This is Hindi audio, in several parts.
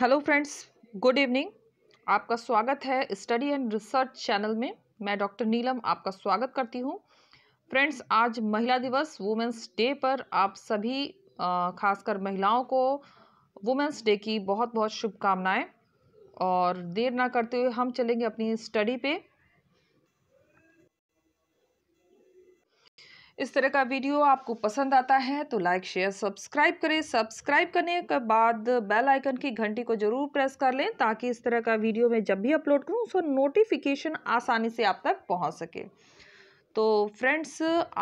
हेलो फ्रेंड्स गुड इवनिंग आपका स्वागत है स्टडी एंड रिसर्च चैनल में मैं डॉक्टर नीलम आपका स्वागत करती हूं फ्रेंड्स आज महिला दिवस वुमेंस डे पर आप सभी खासकर महिलाओं को वुमेंस डे की बहुत बहुत शुभकामनाएं और देर ना करते हुए हम चलेंगे अपनी स्टडी पे इस तरह का वीडियो आपको पसंद आता है तो लाइक शेयर सब्सक्राइब करें सब्सक्राइब करने के बाद बेल आइकन की घंटी को जरूर प्रेस कर लें ताकि इस तरह का वीडियो मैं जब भी अपलोड करूं उसको नोटिफिकेशन आसानी से आप तक पहुंच सके तो फ्रेंड्स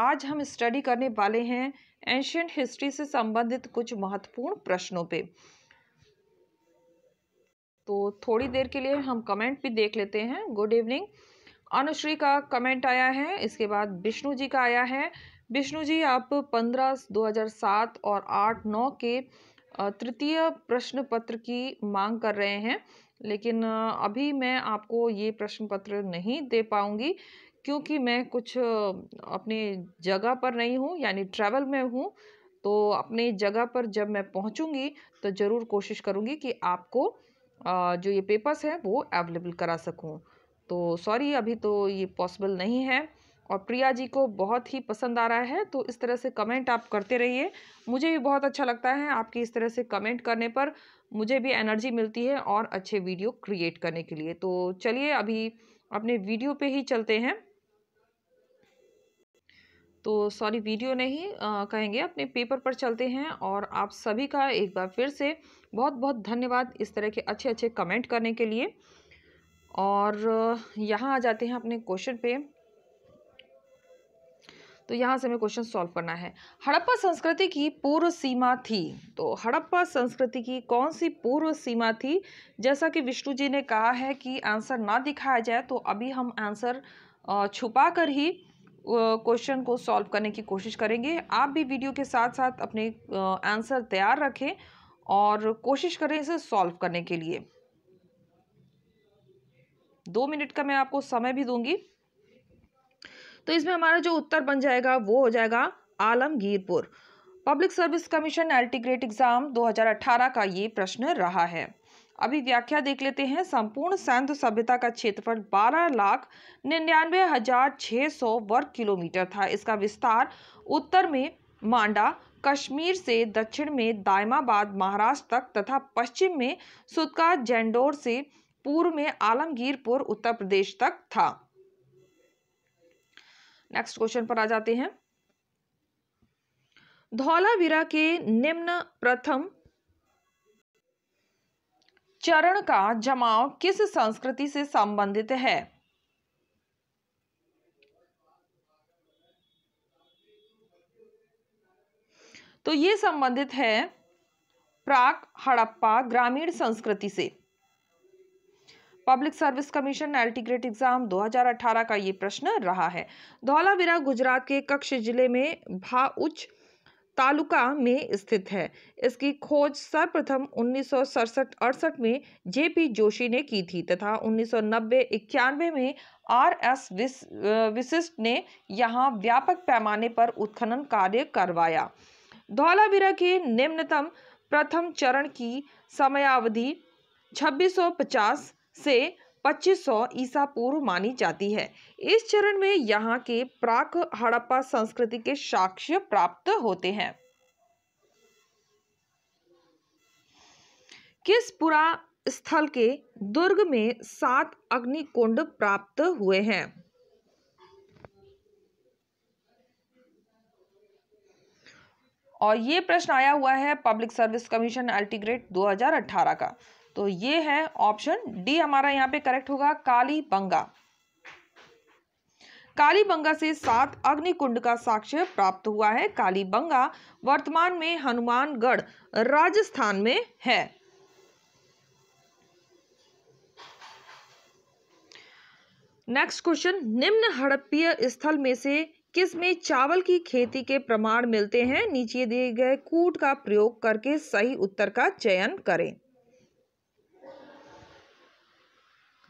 आज हम स्टडी करने वाले हैं एंशियंट हिस्ट्री से संबंधित कुछ महत्वपूर्ण प्रश्नों पे तो थोड़ी देर के लिए हम कमेंट भी देख लेते हैं गुड इवनिंग अनुश्री का कमेंट आया है इसके बाद विष्णु जी का आया है विष्णु जी आप पंद्रह दो हज़ार सात और आठ नौ के तृतीय प्रश्न पत्र की मांग कर रहे हैं लेकिन अभी मैं आपको ये प्रश्न पत्र नहीं दे पाऊँगी क्योंकि मैं कुछ अपने जगह पर नहीं हूँ यानी ट्रैवल में हूँ तो अपनी जगह पर जब मैं पहुँचूँगी तो ज़रूर कोशिश करूँगी कि आपको जो ये पेपर्स हैं वो अवेलेबल करा सकूँ तो सॉरी अभी तो ये पॉसिबल नहीं है और प्रिया जी को बहुत ही पसंद आ रहा है तो इस तरह से कमेंट आप करते रहिए मुझे भी बहुत अच्छा लगता है आपकी इस तरह से कमेंट करने पर मुझे भी एनर्जी मिलती है और अच्छे वीडियो क्रिएट करने के लिए तो चलिए अभी अपने वीडियो पे ही चलते हैं तो सॉरी वीडियो नहीं आ, कहेंगे अपने पेपर पर चलते हैं और आप सभी का एक बार फिर से बहुत बहुत धन्यवाद इस तरह के अच्छे अच्छे कमेंट करने के लिए और यहाँ आ जाते हैं अपने क्वेश्चन पे तो यहाँ से हमें क्वेश्चन सॉल्व करना है हड़प्पा संस्कृति की पूर्व सीमा थी तो हड़प्पा संस्कृति की कौन सी पूर्व सीमा थी जैसा कि विष्णु जी ने कहा है कि आंसर ना दिखाया जाए तो अभी हम आंसर छुपा कर ही क्वेश्चन को सॉल्व करने की कोशिश करेंगे आप भी वीडियो के साथ साथ अपने आंसर तैयार रखें और कोशिश करें इसे सॉल्व करने के लिए दो मिनट का मैं आपको समय भी दूंगी तो इसमें हमारा जो उत्तर बन जाएगा वो हो जाएगा Alamgirpur public service commission LT grade exam 2018 का ये प्रश्न रहा है अभी व्याख्या देख लेते हैं संपूर्ण सैंध सभ्यता का क्षेत्रफल बारह लाख निन्यानवे हजार छः सौ वर्ग किलोमीटर था इसका विस्तार उत्तर में मांडा कश्मीर से दक्षिण में दायमाबाद महाराष्ट्र तक तथा पश्चिम में सुतका जेंडोर से पूर्व में आलमगीरपुर उत्तर प्रदेश तक था नेक्स्ट क्वेश्चन पर आ जाते हैं धौलावीरा के निम्न प्रथम चरण का जमाव किस संस्कृति से संबंधित है तो ये संबंधित है प्राक हड़प्पा ग्रामीण संस्कृति से public service commission L grade exam 2018 का ये प्रश्न रहा है धौलावीरा गुजरात के कक्ष जिले में भाउच तालुका में स्थित है इसकी खोज सर्वप्रथम उन्नीस सौ में जेपी जोशी ने की थी तथा उन्नीस सौ में आर एस विशिष्ट ने यहाँ व्यापक पैमाने पर उत्खनन कार्य करवाया धौलावीरा के निम्नतम प्रथम चरण की समयावधि 2650 से 2500 ईसा पूर्व मानी जाती है इस चरण में यहाँ के प्राक हड़प्पा संस्कृति के साक्ष्य प्राप्त होते हैं किस पुरा स्थल के दुर्ग में सात अग्निकुंड प्राप्त हुए हैं और ये प्रश्न आया हुआ है पब्लिक सर्विस कमीशन अल्टीग्रेट 2018 का तो ये है ऑप्शन डी हमारा यहाँ पे करेक्ट होगा काली बंगा काली बंगा से सात अग्निकुंड का साक्ष्य प्राप्त हुआ है काली बंगा वर्तमान में हनुमानगढ़ राजस्थान में है नेक्स्ट क्वेश्चन निम्न हड़प्पीय स्थल में से किस में चावल की खेती के प्रमाण मिलते हैं नीचे दिए गए कूट का प्रयोग करके सही उत्तर का चयन करें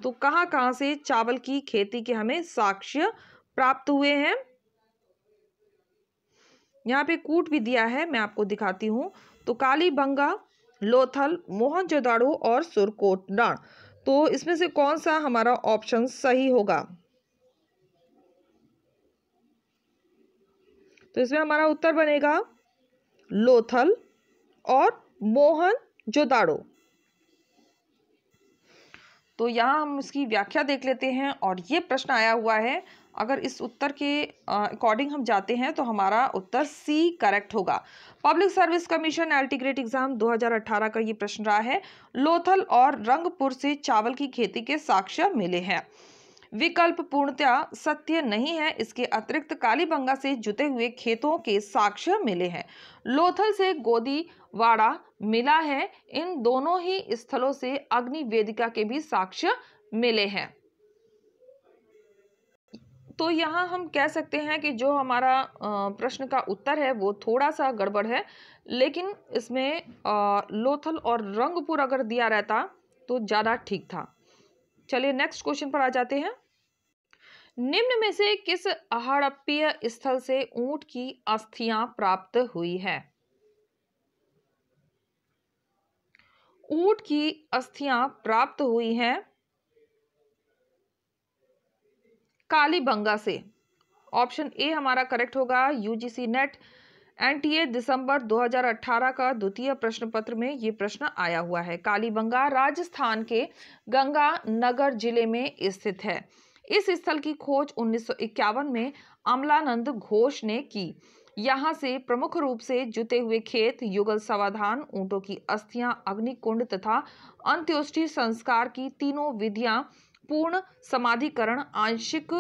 तो कहाँ कहाँ से चावल की खेती के हमें साक्ष्य प्राप्त हुए हैं यहाँ पे कूट भी दिया है मैं आपको दिखाती हूँ तो कालीबंगा लोथल मोहनजोदाड़ो और डाण तो इसमें से कौन सा हमारा ऑप्शन सही होगा तो इसमें हमारा उत्तर बनेगा लोथल और मोहन जोदाड़ो तो यहाँ हम इसकी व्याख्या देख लेते हैं और ये प्रश्न आया हुआ है अगर इस उत्तर के अकॉर्डिंग हम जाते हैं तो हमारा उत्तर सी करेक्ट होगा public service commission LT grade exam 2018 का ये प्रश्न रहा है लोथल और रंगपुर से चावल की खेती के साक्ष्य मिले हैं विकल्प पूर्णतया सत्य नहीं है इसके अतिरिक्त कालीबंगा से जुटे हुए खेतों के साक्ष्य मिले हैं लोथल से गोदी वाड़ा मिला है इन दोनों ही स्थलों से अग्नि वेदिका के भी साक्ष्य मिले हैं तो यहाँ हम कह सकते हैं कि जो हमारा प्रश्न का उत्तर है वो थोड़ा सा गड़बड़ है लेकिन इसमें लोथल और रंगपुर अगर दिया रहता तो ज़्यादा ठीक था चलिए नेक्स्ट क्वेश्चन पर आ जाते हैं निम्न में से किस हड़प्पीय स्थल से ऊंट की अस्थियां प्राप्त हुई है ऊंट की अस्थियां प्राप्त हुई हैं कालीबंगा से ऑप्शन ए हमारा करेक्ट होगा यूजीसी नेट एनटीए दिसंबर 2018 का द्वितीय प्रश्न पत्र में ये प्रश्न आया हुआ है कालीबंगा राजस्थान के गंगा नगर जिले में स्थित है इस स्थल की खोज 1951 में अमलानंद घोष ने की यहाँ से प्रमुख रूप से जुते हुए खेत युगल समाधान ऊँटों की अस्थियां अग्निकुंड तथा अंत्योष्टि संस्कार की तीनों विधियां पूर्ण समाधिकरण आंशिक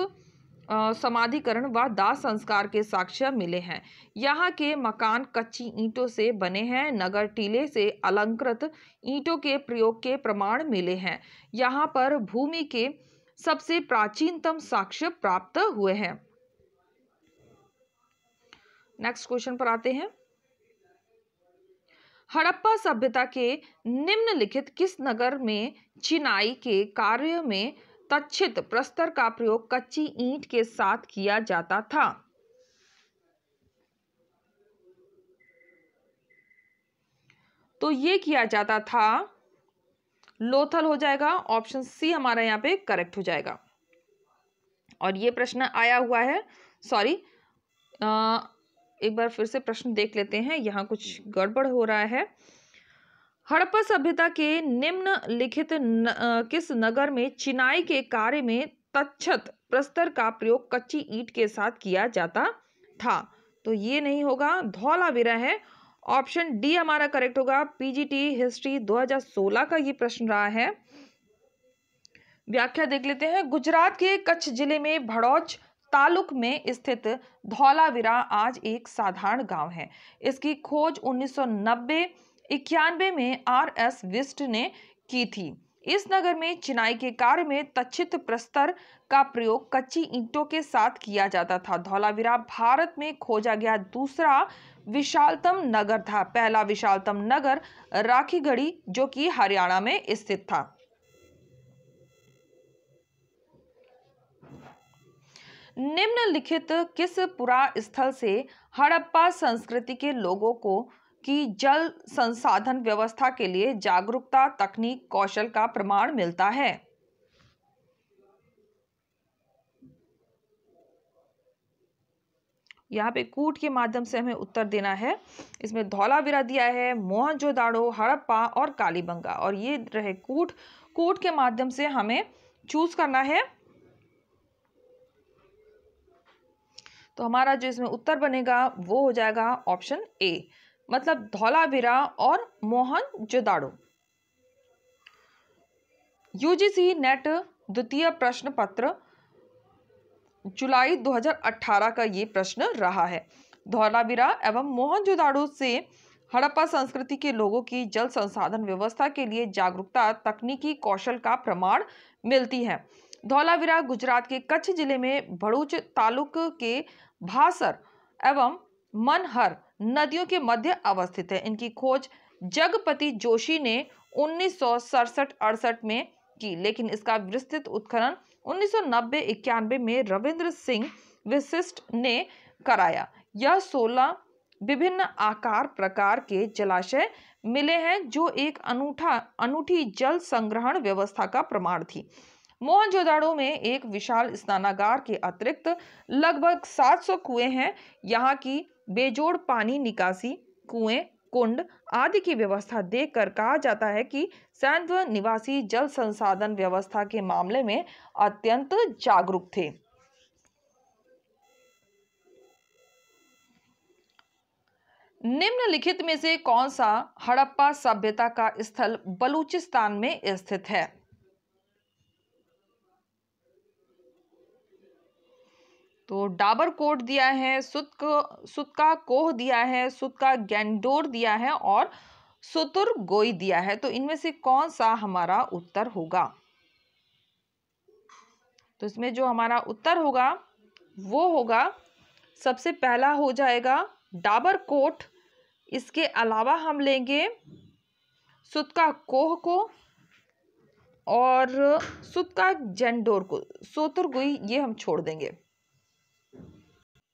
समाधिकरण व दाह संस्कार के साक्ष्य मिले हैं यहाँ के मकान कच्ची ईंटों से बने हैं नगर टीले से अलंकृत ईंटों के प्रयोग के प्रमाण मिले हैं यहाँ पर भूमि के सबसे प्राचीनतम साक्ष्य प्राप्त हुए हैं नेक्स्ट क्वेश्चन पर आते हैं हड़प्पा सभ्यता के निम्नलिखित किस नगर में चिनाई के कार्य में तक्षित प्रस्तर का प्रयोग कच्ची ईंट के साथ किया जाता था तो ये किया जाता था लोथल हो जाएगा ऑप्शन सी हमारा यहाँ पे करेक्ट हो जाएगा और ये प्रश्न आया हुआ है सॉरी एक बार फिर से प्रश्न देख लेते हैं यहाँ कुछ गड़बड़ हो रहा है हड़प्पा सभ्यता के निम्न लिखित न, किस नगर में चिनाई के कार्य में तच्छत प्रस्तर का प्रयोग कच्ची ईट के साथ किया जाता था तो ये नहीं होगा धौला विरह है ऑप्शन डी हमारा करेक्ट होगा पीजीटी हिस्ट्री 2016 का ये प्रश्न रहा है व्याख्या देख लेते हैं गुजरात के कच्छ जिले में भड़ौच तालुक में स्थित धौलावीरा आज एक साधारण गांव है इसकी खोज 1990 इक्यानवे में आर एस विस्ट ने की थी इस नगर में चिनाई के कार्य में तच्छित प्रस्तर का प्रयोग कच्ची ईंटों के साथ किया जाता था धौलावीरा भारत में खोजा गया दूसरा विशालतम नगर था पहला विशालतम नगर राखीगढ़ी जो कि हरियाणा में स्थित था निम्नलिखित किस पुरा स्थल से हड़प्पा संस्कृति के लोगों को कि जल संसाधन व्यवस्था के लिए जागरूकता तकनीक कौशल का प्रमाण मिलता है यहाँ पे कूट के माध्यम से हमें उत्तर देना है इसमें धौलावीरा दिया है मोहनजोदाड़ो हड़प्पा और कालीबंगा और ये रहे कूट कूट के माध्यम से हमें चूज करना है तो हमारा जो इसमें उत्तर बनेगा वो हो जाएगा ऑप्शन ए मतलब धौलावीरा और मोहन जोदाड़ो यूजीसी नेट द्वितीय प्रश्न पत्र जुलाई 2018 का ये प्रश्न रहा है धौलावीरा एवं मोहन जोदाड़ो से हड़प्पा संस्कृति के लोगों की जल संसाधन व्यवस्था के लिए जागरूकता तकनीकी कौशल का प्रमाण मिलती है धौलावीरा गुजरात के कच्छ जिले में भड़ूच तालुक के भासर एवं मनहर नदियों के मध्य अवस्थित है इनकी खोज जगपति जोशी ने उन्नीस सौ अड़सठ में की लेकिन इसका विस्तृत उत्खनन उन्नीस सौ में रविंद्र सिंह विशिष्ट ने कराया यह 16 विभिन्न आकार प्रकार के जलाशय मिले हैं जो एक अनूठा अनूठी जल संग्रहण व्यवस्था का प्रमाण थी मोहनजोदाड़ो में एक विशाल स्नानागार के अतिरिक्त लगभग 700 कुएं हैं यहाँ की बेजोड़ पानी निकासी कुएं कुंड आदि की व्यवस्था देखकर कहा जाता है कि सैंध निवासी जल संसाधन व्यवस्था के मामले में अत्यंत जागरूक थे निम्नलिखित में से कौन सा हड़प्पा सभ्यता का स्थल बलूचिस्तान में स्थित है तो डाबर कोट दिया है सुतक सुतका कोह दिया है सुतका गैंडोर दिया है और सुतुर गोई दिया है तो इनमें से कौन सा हमारा उत्तर होगा तो इसमें जो हमारा उत्तर होगा वो होगा सबसे पहला हो जाएगा डाबर कोट इसके अलावा हम लेंगे सुतका कोह को और सुतका जेंडोर को सोतुर गोई ये हम छोड़ देंगे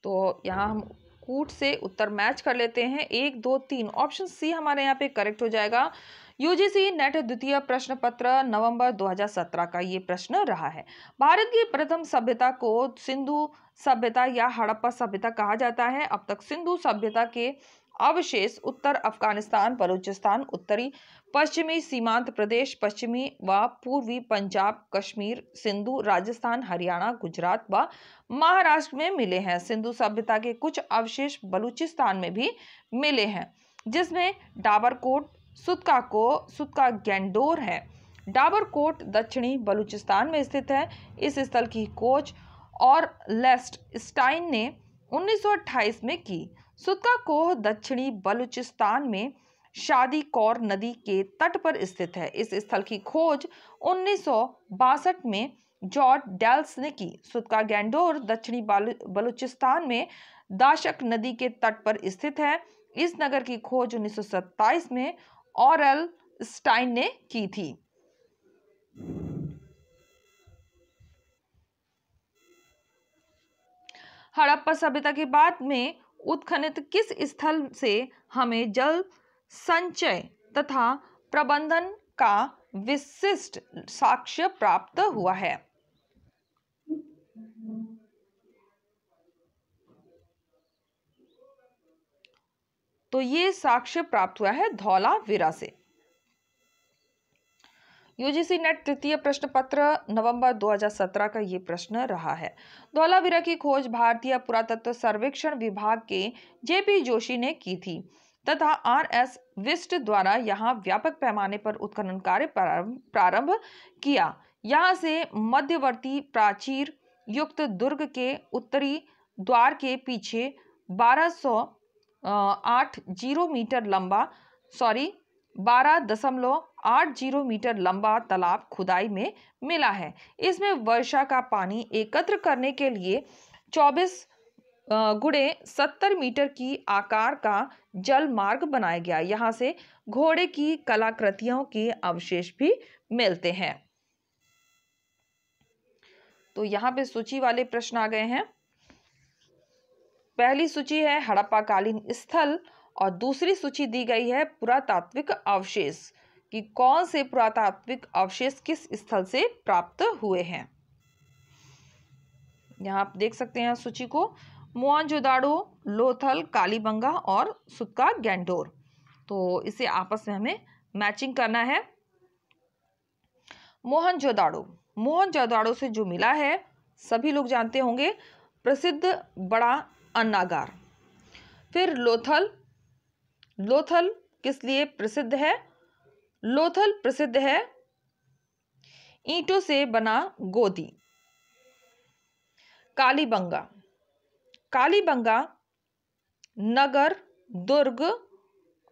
तो यहाँ हम कूट से उत्तर मैच कर लेते हैं एक दो तीन ऑप्शन सी हमारे यहाँ पे करेक्ट हो जाएगा यूजीसी नेट द्वितीय प्रश्न पत्र नवंबर 2017 का ये प्रश्न रहा है भारत की प्रथम सभ्यता को सिंधु सभ्यता या हड़प्पा सभ्यता कहा जाता है अब तक सिंधु सभ्यता के अवशेष उत्तर अफगानिस्तान बलूचिस्तान उत्तरी पश्चिमी सीमांत प्रदेश पश्चिमी व पूर्वी पंजाब कश्मीर सिंधु राजस्थान हरियाणा गुजरात व महाराष्ट्र में मिले हैं सिंधु सभ्यता के कुछ अवशेष बलूचिस्तान में भी मिले हैं जिसमें डाबरकोट सुतका को सुतका गेंडोर है डाबरकोट दक्षिणी बलूचिस्तान में स्थित है इस स्थल की कोच और लेस्ट स्टाइन ने उन्नीस में की सुतका कोह दक्षिणी बलूचिस्तान में शादी कौर नदी के तट पर स्थित है इस स्थल की खोज उन्नीस में जॉर्ज डेल्स ने की सुतका गैंडोर दक्षिणी बलूचिस्तान में दाशक नदी के तट पर स्थित है इस नगर की खोज 1927 में ऑरल स्टाइन ने की थी हड़प्पा सभ्यता के बाद में उत्खनित किस स्थल से हमें जल संचय तथा प्रबंधन का विशिष्ट साक्ष्य प्राप्त हुआ है तो ये साक्ष्य प्राप्त हुआ है धौला वीरा से यूजीसी नेट तृतीय प्रश्न पत्र नवंबर 2017 का ये प्रश्न रहा है धौलावीरा की खोज भारतीय पुरातत्व सर्वेक्षण विभाग के जेपी जोशी ने की थी तथा आर एस विस्ट द्वारा यहाँ व्यापक पैमाने पर उत्खनन कार्य प्रारंभ किया यहाँ से मध्यवर्ती प्राचीर युक्त दुर्ग के उत्तरी द्वार के पीछे आठ जीरो मीटर लंबा सॉरी बारह दशमलव आठ जीरो मीटर लंबा तालाब खुदाई में मिला है इसमें वर्षा का पानी एकत्र करने के लिए चौबीस गुड़े सत्तर मीटर की आकार का जल मार्ग बनाया गया यहाँ से घोड़े की कलाकृतियों के अवशेष भी मिलते हैं तो यहाँ पे सूची वाले प्रश्न आ गए हैं पहली सूची है हड़प्पाकालीन स्थल और दूसरी सूची दी गई है पुरातात्विक अवशेष कि कौन से पुरातात्विक अवशेष किस स्थल से प्राप्त हुए हैं यहाँ आप देख सकते हैं सूची को मुआनजोदाड़ो लोथल कालीबंगा और सुक्का गैंडोर तो इसे आपस में हमें मैचिंग करना है मोहनजोदाड़ो मोहनजोदाड़ो से जो मिला है सभी लोग जानते होंगे प्रसिद्ध बड़ा अन्नागार फिर लोथल लोथल किस लिए प्रसिद्ध है लोथल प्रसिद्ध है ईंटों से बना गोदी कालीबंगा कालीबंगा नगर दुर्ग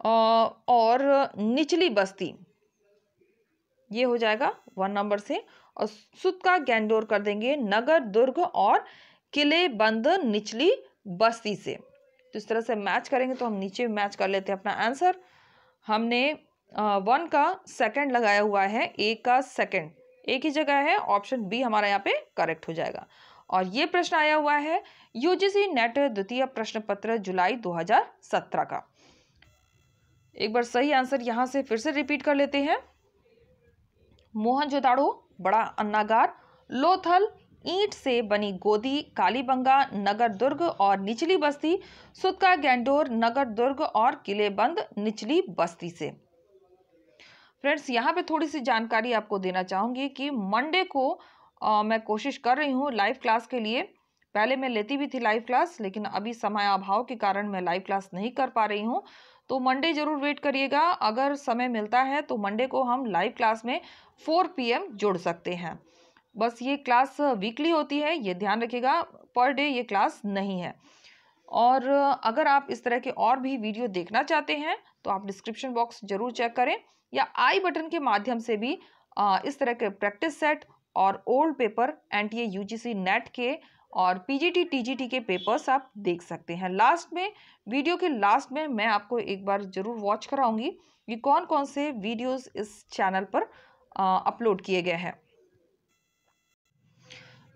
और निचली बस्ती ये हो जाएगा वन नंबर से और सुत का गैंडोर कर देंगे नगर दुर्ग और किले बंद निचली बस्ती से तो इस तरह से मैच करेंगे तो हम नीचे मैच कर लेते हैं अपना आंसर हमने वन का सेकंड लगाया हुआ है ए का सेकंड एक ही जगह है ऑप्शन बी हमारा यहाँ पे करेक्ट हो जाएगा और ये प्रश्न आया हुआ है यूजीसी नेट द्वितीय प्रश्न पत्र जुलाई 2017 का एक बार सही आंसर यहाँ से फिर से रिपीट कर लेते हैं मोहन जोताड़ो बड़ा अन्नागार लोथल ईंट से बनी गोदी कालीबंगा नगर दुर्ग और निचली बस्ती सुतका गैंडोर नगर दुर्ग और किलेबंद निचली बस्ती से फ्रेंड्स यहाँ पे थोड़ी सी जानकारी आपको देना चाहूँगी कि मंडे को आ, मैं कोशिश कर रही हूँ लाइव क्लास के लिए पहले मैं लेती भी थी लाइव क्लास लेकिन अभी समय अभाव के कारण मैं लाइव क्लास नहीं कर पा रही हूँ तो मंडे ज़रूर वेट करिएगा अगर समय मिलता है तो मंडे को हम लाइव क्लास में फोर पी जोड़ सकते हैं बस ये क्लास वीकली होती है ये ध्यान रखिएगा पर डे ये क्लास नहीं है और अगर आप इस तरह के और भी वीडियो देखना चाहते हैं तो आप डिस्क्रिप्शन बॉक्स जरूर चेक करें या आई बटन के माध्यम से भी इस तरह के प्रैक्टिस सेट और old paper N T C net के और पीजीटी टीजीटी के पेपर्स आप देख सकते हैं लास्ट में वीडियो के लास्ट में मैं आपको एक बार ज़रूर वॉच कराऊंगी कि कौन कौन से वीडियोस इस चैनल पर अपलोड किए गए हैं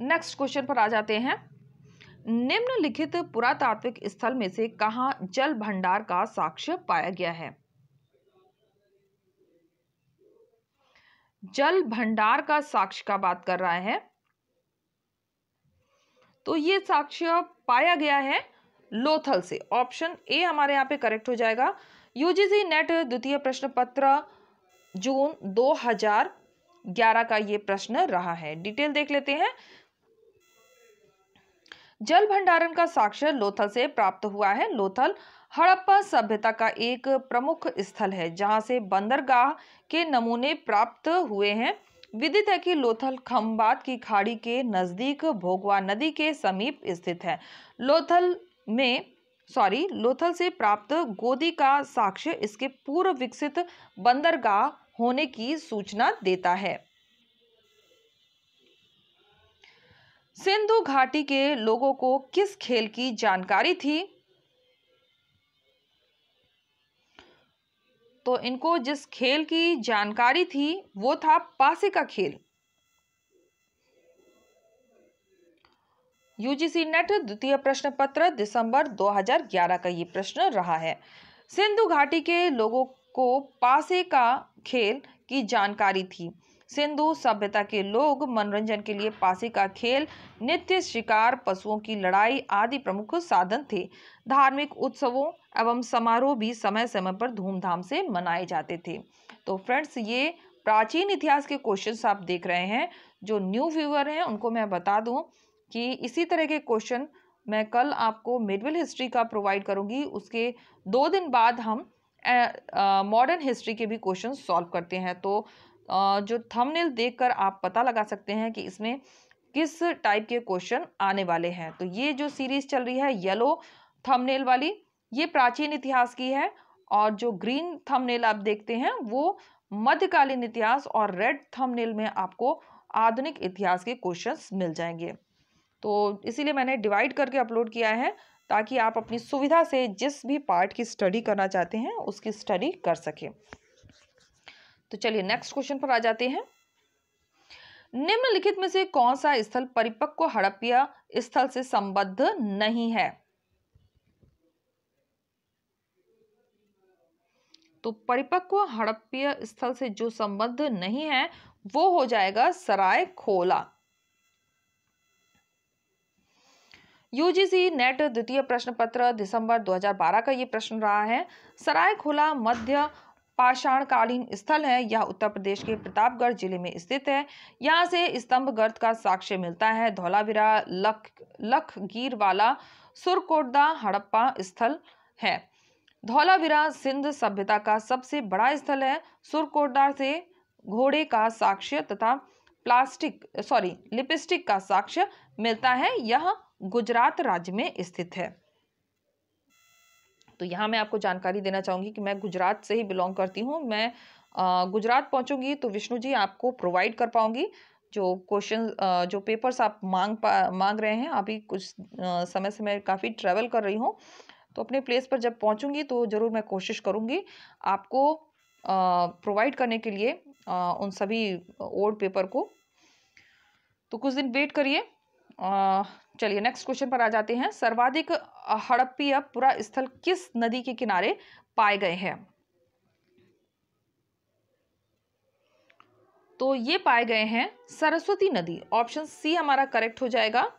नेक्स्ट क्वेश्चन पर आ जाते हैं निम्नलिखित पुरातात्विक स्थल में से कहा जल भंडार का साक्ष्य पाया गया है जल भंडार का साक्ष्य का बात कर रहा है तो ये साक्ष्य पाया गया है लोथल से ऑप्शन ए हमारे यहाँ पे करेक्ट हो जाएगा यूजीसी नेट द्वितीय प्रश्न पत्र जून 2011 का ये प्रश्न रहा है डिटेल देख लेते हैं जल भंडारण का साक्ष्य लोथल से प्राप्त हुआ है लोथल हड़प्पा सभ्यता का एक प्रमुख स्थल है जहां से बंदरगाह के नमूने प्राप्त हुए हैं विदित है कि लोथल खम्बात की खाड़ी के नज़दीक भोगवा नदी के समीप स्थित है लोथल में सॉरी लोथल से प्राप्त गोदी का साक्ष्य इसके पूर्व विकसित बंदरगाह होने की सूचना देता है सिंधु घाटी के लोगों को किस खेल की जानकारी थी तो इनको जिस खेल की जानकारी थी वो था पासे का खेल यूजीसी नेट द्वितीय प्रश्न पत्र दिसंबर 2011 का ये प्रश्न रहा है सिंधु घाटी के लोगों को पासे का खेल की जानकारी थी सिंधु सभ्यता के लोग मनोरंजन के लिए पासी का खेल नित्य शिकार पशुओं की लड़ाई आदि प्रमुख साधन थे धार्मिक उत्सवों एवं समारोह भी समय समय पर धूमधाम से मनाए जाते थे तो फ्रेंड्स ये प्राचीन इतिहास के क्वेश्चंस आप देख रहे हैं जो न्यू व्यूवर हैं उनको मैं बता दूं कि इसी तरह के क्वेश्चन मैं कल आपको मिडवल हिस्ट्री का प्रोवाइड करूंगी उसके दो दिन बाद हम मॉडर्न हिस्ट्री के भी क्वेश्चन सॉल्व करते हैं तो जो थंबनेल देखकर आप पता लगा सकते हैं कि इसमें किस टाइप के क्वेश्चन आने वाले हैं तो ये जो सीरीज चल रही है येलो थंबनेल वाली ये प्राचीन इतिहास की है और जो ग्रीन थंबनेल आप देखते हैं वो मध्यकालीन इतिहास और रेड थंबनेल में आपको आधुनिक इतिहास के क्वेश्चंस मिल जाएंगे तो इसीलिए मैंने डिवाइड करके अपलोड किया है ताकि आप अपनी सुविधा से जिस भी पार्ट की स्टडी करना चाहते हैं उसकी स्टडी कर सकें तो चलिए नेक्स्ट क्वेश्चन पर आ जाते हैं निम्नलिखित में से कौन सा स्थल परिपक्व हड़प्पिया स्थल से संबद्ध नहीं है तो परिपक्व हड़प्पीय स्थल से जो संबद्ध नहीं है वो हो जाएगा सराय खोला यूजीसी नेट द्वितीय प्रश्न पत्र दिसंबर 2012 का ये प्रश्न रहा है सराय खोला मध्य पाषाणकालीन स्थल है यह उत्तर प्रदेश के प्रतापगढ़ जिले में स्थित है यहाँ से स्तंभ गर्द का साक्ष्य मिलता है धौलावीरा लख वाला सुरकोटदा हड़प्पा स्थल है धौलावीरा सिंध सभ्यता का सबसे बड़ा स्थल है सुरकोटदा से घोड़े का साक्ष्य तथा प्लास्टिक सॉरी लिपस्टिक का साक्ष्य मिलता है यह गुजरात राज्य में स्थित है तो यहाँ मैं आपको जानकारी देना चाहूँगी कि मैं गुजरात से ही बिलोंग करती हूँ मैं गुजरात पहुँचूँगी तो विष्णु जी आपको प्रोवाइड कर पाऊँगी जो क्वेश्चन जो पेपर्स आप मांग पा मांग रहे हैं अभी कुछ समय से मैं काफ़ी ट्रैवल कर रही हूँ तो अपने प्लेस पर जब पहुँचूँगी तो ज़रूर मैं कोशिश करूँगी आपको प्रोवाइड करने के लिए उन सभी ओल्ड पेपर को तो कुछ दिन वेट करिए चलिए नेक्स्ट क्वेश्चन पर आ जाते हैं सर्वाधिक हड़प्पीय पुरा स्थल किस नदी के किनारे पाए गए हैं तो ये पाए गए हैं सरस्वती नदी ऑप्शन सी हमारा करेक्ट हो जाएगा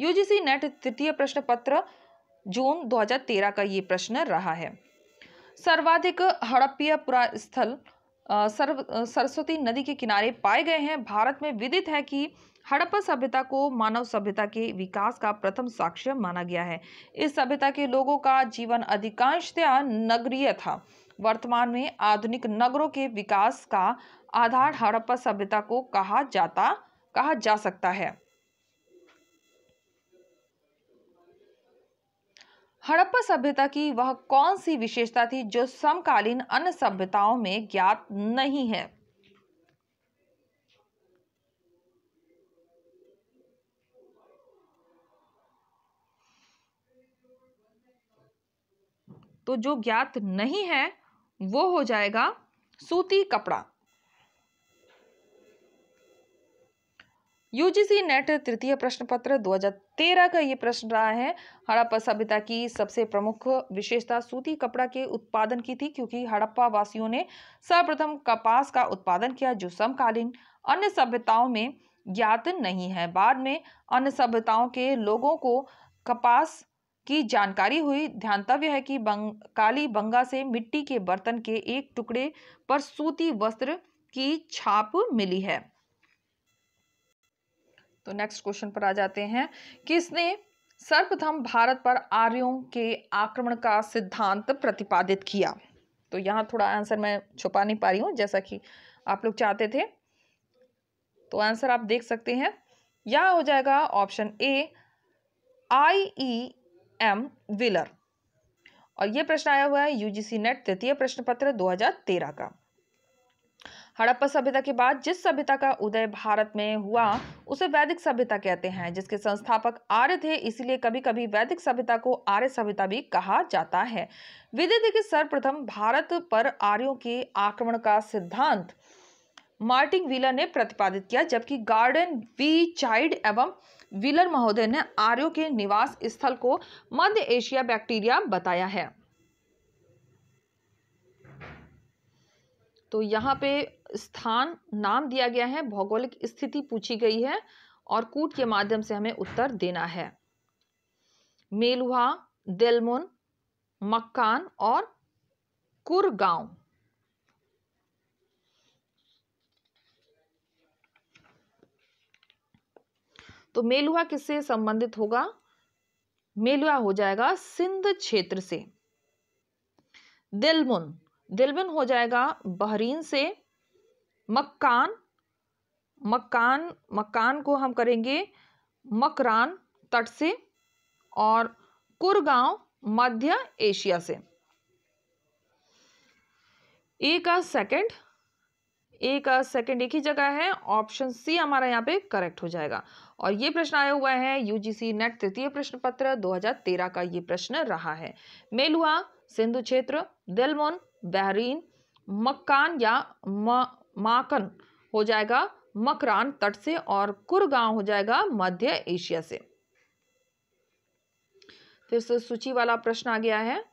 यूजीसी नेट तृतीय प्रश्न पत्र जून 2013 का ये प्रश्न रहा है सर्वाधिक हड़प्पीय पुरा स्थल सर्व सरस्वती नदी के किनारे पाए गए हैं भारत में विदित है कि हड़प्पा सभ्यता को मानव सभ्यता के विकास का प्रथम साक्ष्य माना गया है इस सभ्यता के लोगों का जीवन अधिकांशतया नगरीय था वर्तमान में आधुनिक नगरों के विकास का आधार हड़प्पा सभ्यता को कहा जाता कहा जा सकता है हड़प्पा सभ्यता की वह कौन सी विशेषता थी जो समकालीन अन्य सभ्यताओं में ज्ञात नहीं है तो जो ज्ञात नहीं है वो हो जाएगा सूती कपड़ा यूजीसी नेट तृतीय प्रश्न पत्र 2013 का ये प्रश्न रहा है हड़प्पा सभ्यता की सबसे प्रमुख विशेषता सूती कपड़ा के उत्पादन की थी क्योंकि हड़प्पा वासियों ने सर्वप्रथम कपास का उत्पादन किया जो समकालीन अन्य सभ्यताओं में ज्ञात नहीं है बाद में अन्य सभ्यताओं के लोगों को कपास की जानकारी हुई ध्यानतव्य है कि बंग काली बंगा से मिट्टी के बर्तन के एक टुकड़े पर सूती वस्त्र की छाप मिली है तो नेक्स्ट क्वेश्चन पर आ जाते हैं किसने सर्वप्रथम भारत पर आर्यों के आक्रमण का सिद्धांत प्रतिपादित किया तो यहाँ थोड़ा आंसर मैं छुपा नहीं पा रही हूँ जैसा कि आप लोग चाहते थे तो आंसर आप देख सकते हैं यह हो जाएगा option A I E M Wheeler और यह प्रश्न आया हुआ है यूजीसी नेट तृतीय प्रश्न पत्र 2013 का हड़प्पा सभ्यता के बाद जिस सभ्यता का उदय भारत में हुआ उसे वैदिक सभ्यता कहते हैं जिसके संस्थापक आर्य थे इसीलिए कभी कभी वैदिक सभ्यता को आर्य सभ्यता भी कहा जाता है विदित कि सर्वप्रथम भारत पर आर्यों के आक्रमण का सिद्धांत मार्टिन व्हीलर ने प्रतिपादित किया जबकि गार्डन वी चाइल्ड एवं विलर महोदय ने आर्यो के निवास स्थल को मध्य एशिया बैक्टीरिया बताया है तो यहाँ पे स्थान नाम दिया गया है भौगोलिक स्थिति पूछी गई है और कूट के माध्यम से हमें उत्तर देना है मेलुहा दिलमुन मक्कान और कुरगांव तो मेलुहा किससे संबंधित होगा मेलुआ हो जाएगा सिंध क्षेत्र से दिलमुन दिलमुन हो जाएगा बहरीन से मक्कान मक्कान मक्कान को हम करेंगे मकरान तट से और कुरगांव मध्य एशिया से ए का सेकंड ए का सेकंड एक ही जगह है ऑप्शन सी हमारा यहाँ पे करेक्ट हो जाएगा और ये प्रश्न आया हुआ है यूजीसी नेट तृतीय प्रश्न पत्र 2013 का ये प्रश्न रहा है मेलुआ सिंधु क्षेत्र दिलमोन बहरीन मक्कान या म, माकन हो जाएगा मकरान तट से और कुरगांव हो जाएगा मध्य एशिया से फिर से सूची वाला प्रश्न आ गया है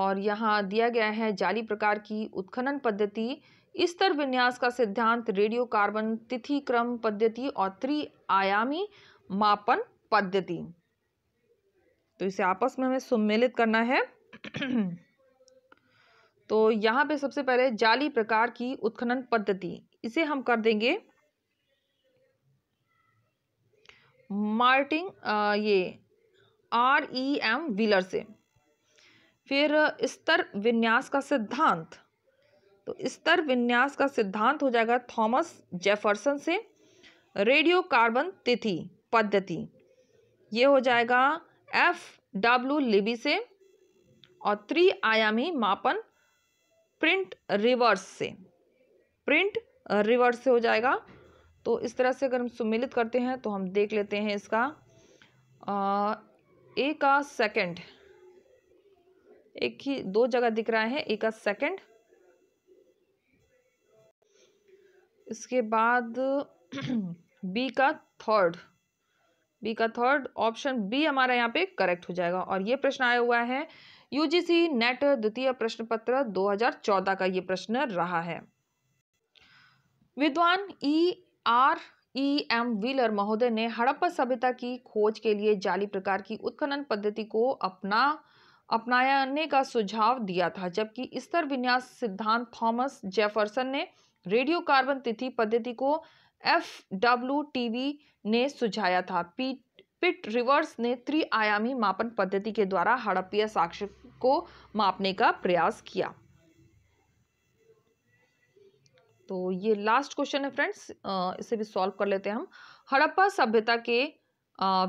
और यहाँ दिया गया है जाली प्रकार की उत्खनन पद्धति स्तर विन्यास का सिद्धांत रेडियो कार्बन तिथि क्रम पद्धति और त्रिआयामी मापन पद्धति तो इसे आपस में हमें सम्मिलित करना है तो यहाँ पे सबसे पहले जाली प्रकार की उत्खनन पद्धति इसे हम कर देंगे मार्टिंग ये आर ई एम व्हीलर से फिर स्तर विन्यास का सिद्धांत तो स्तर विन्यास का सिद्धांत हो जाएगा थॉमस जेफरसन से रेडियो कार्बन तिथि पद्धति ये हो जाएगा एफ डब्ल्यू लिबी से और त्रि आयामी मापन प्रिंट रिवर्स से प्रिंट रिवर्स से हो जाएगा तो इस तरह से अगर हम सम्मिलित करते हैं तो हम देख लेते हैं इसका आ, ए का सेकंड एक ही दो जगह दिख रहा है ए का सेकंड इसके बाद बी का थर्ड बी का थर्ड ऑप्शन बी हमारा यहाँ पे करेक्ट हो जाएगा और ये प्रश्न आया हुआ है यूजीसी नेट द्वितीय प्रश्न पत्र 2014 का ये प्रश्न रहा है विद्वान E R E M Wheeler महोदय ने हड़प्पा सभ्यता की खोज के लिए जाली प्रकार की उत्खनन पद्धति को अपना अपनाने का सुझाव दिया था जबकि स्तर विन्यास सिद्धांत थॉमस जेफरसन ने रेडियो कार्बन तिथि पद्धति को एफ डब्ल्यू टीवी ने सुझाया था पी पिट रिवर्स ने त्रिआयामी मापन पद्धति के द्वारा हड़प्पीय साक्ष्य को मापने का प्रयास किया तो ये लास्ट क्वेश्चन है फ्रेंड्स इसे भी सॉल्व कर लेते हैं हम हड़प्पा सभ्यता के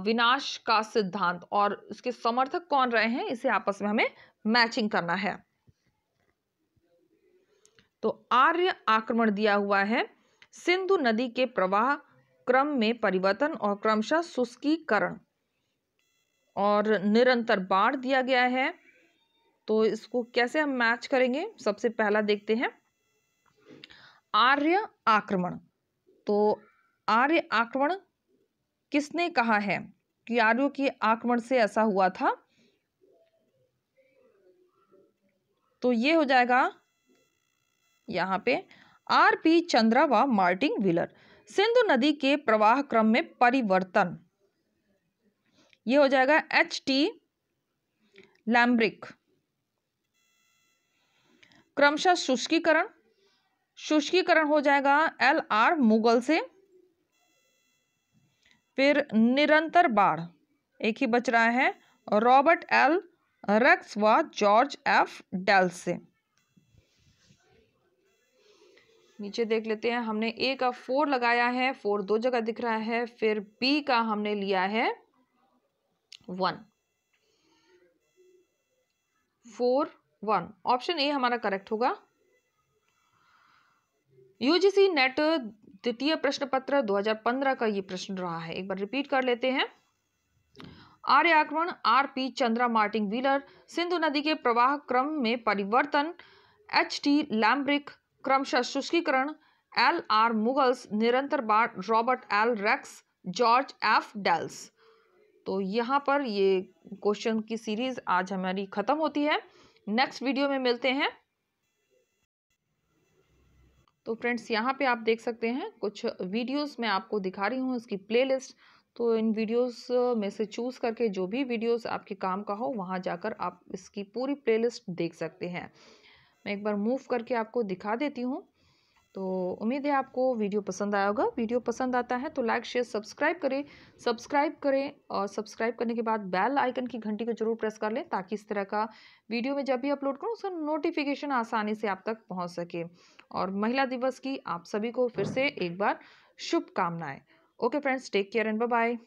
विनाश का सिद्धांत और इसके समर्थक कौन रहे हैं इसे आपस में हमें मैचिंग करना है तो आर्य आक्रमण दिया हुआ है सिंधु नदी के प्रवाह क्रम में परिवर्तन और क्रमशः शुष्कीकरण और निरंतर बाढ़ दिया गया है तो इसको कैसे हम मैच करेंगे सबसे पहला देखते हैं आर्य आक्रमण तो आर्य आक्रमण किसने कहा है कि आर्यों के आक्रमण से ऐसा हुआ था तो ये हो जाएगा यहाँ पे आर पी चंद्रा व मार्टिन व्हीलर सिंधु नदी के प्रवाह क्रम में परिवर्तन ये हो जाएगा एच टी लैम्ब्रिक क्रमशः शुष्कीकरण शुष्कीकरण हो जाएगा एल आर मुगल से फिर निरंतर बाढ़ एक ही बच रहा है रॉबर्ट एल रेक्स व जॉर्ज एफ डेल से नीचे देख लेते हैं हमने ए का फोर लगाया है फोर दो जगह दिख रहा है फिर बी का हमने लिया है one four one option A हमारा करेक्ट होगा यूजीसी नेट द्वितीय प्रश्न पत्र 2015 का ये प्रश्न रहा है एक बार रिपीट कर लेते हैं आर्य आक्रमण R P Chandra Martin Wheeler Sindhu नदी के प्रवाह क्रम में परिवर्तन एच टी लैम्ब्रिक क्रमशः शुष्कीकरण एल आर मुगल्स निरंतर बाट Robert L Raikes George F Dales तो यहाँ पर ये क्वेश्चन की सीरीज आज हमारी ख़त्म होती है नेक्स्ट वीडियो में मिलते हैं तो फ्रेंड्स यहाँ पे आप देख सकते हैं कुछ वीडियोस मैं आपको दिखा रही हूँ इसकी प्लेलिस्ट तो इन वीडियोस में से चूज़ करके जो भी वीडियोस आपके काम का हो वहाँ जाकर आप इसकी पूरी प्लेलिस्ट देख सकते हैं मैं एक बार मूव करके आपको दिखा देती हूँ तो उम्मीद है आपको वीडियो पसंद आया होगा वीडियो पसंद आता है तो लाइक शेयर सब्सक्राइब करें सब्सक्राइब करें और सब्सक्राइब करने के बाद बेल आइकन की घंटी को जरूर प्रेस कर लें ताकि इस तरह का वीडियो में जब भी अपलोड करूँ उसका नोटिफिकेशन आसानी से आप तक पहुँच सके और महिला दिवस की आप सभी को फिर से एक बार शुभकामनाएँ okay friends take care and bye